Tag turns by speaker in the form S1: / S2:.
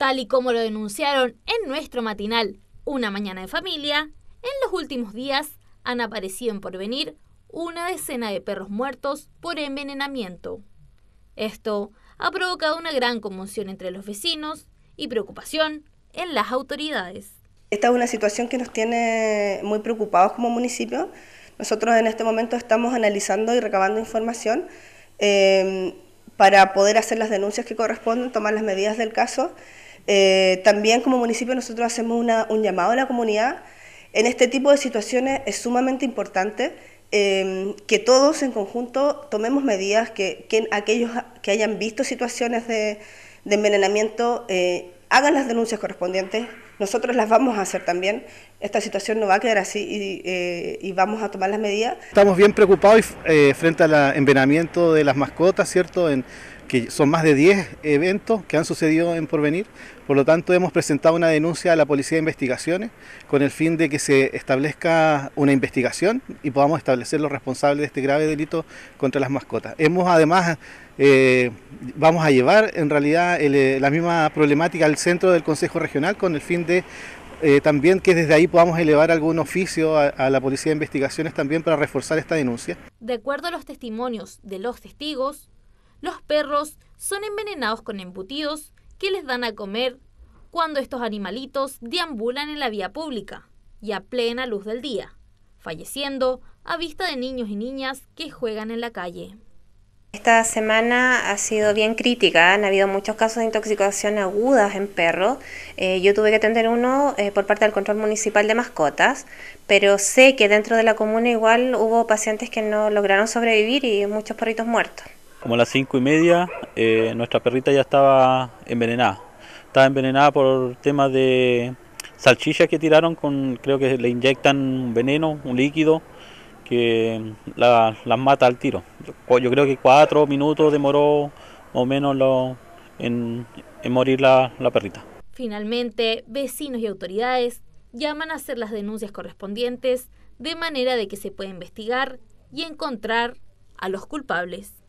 S1: tal y como lo denunciaron en nuestro matinal Una Mañana de Familia, en los últimos días han aparecido en porvenir una decena de perros muertos por envenenamiento. Esto ha provocado una gran conmoción entre los vecinos y preocupación en las autoridades.
S2: Esta es una situación que nos tiene muy preocupados como municipio. Nosotros en este momento estamos analizando y recabando información eh, para poder hacer las denuncias que corresponden, tomar las medidas del caso eh, también como municipio nosotros hacemos una, un llamado a la comunidad. En este tipo de situaciones es sumamente importante em, que todos en conjunto tomemos medidas, que, aquellos que hayan visto situaciones de, envenenamiento eh, hagan las denuncias correspondientes. Nosotros las vamos a hacer también. Esta situación no va a quedar así y, eh, vamos a tomar las medidas.
S3: Estamos bien preocupados frente al envenenamiento de las mascotas, ¿cierto? En que son más de 10 eventos que han sucedido en Porvenir. Por lo tanto, hemos presentado una denuncia a la Policía de Investigaciones con el fin de que se establezca una investigación y podamos establecer los responsables de este grave delito contra las mascotas. Hemos además, eh, vamos a llevar en realidad eh, la misma problemática al centro del Consejo Regional con el fin de eh, también que desde ahí podamos elevar algún oficio a la Policía de Investigaciones también para reforzar esta denuncia.
S1: De acuerdo a los testimonios de los testigos, los perros son envenenados con embutidos que les dan a comer cuando estos animalitos deambulan en la vía pública y a plena luz del día, falleciendo a vista de niños y niñas que juegan en la calle.
S4: Esta semana ha sido bien crítica, ¿eh? han habido muchos casos de intoxicación agudas en perros. Eh, yo tuve que atender uno eh, por parte del control municipal de mascotas, pero sé que dentro de la comuna igual hubo pacientes que no lograron sobrevivir y muchos perritos muertos.
S5: Como a las cinco y media, eh, nuestra perrita ya estaba envenenada. Estaba envenenada por temas de salchichas que tiraron con, creo que le inyectan un veneno, un líquido que las la mata al tiro. Yo, creo que cuatro minutos demoró más o menos en, morir la, la perrita.
S1: Finalmente, vecinos y autoridades llaman a hacer las denuncias correspondientes de manera de que se pueda investigar y encontrar a los culpables.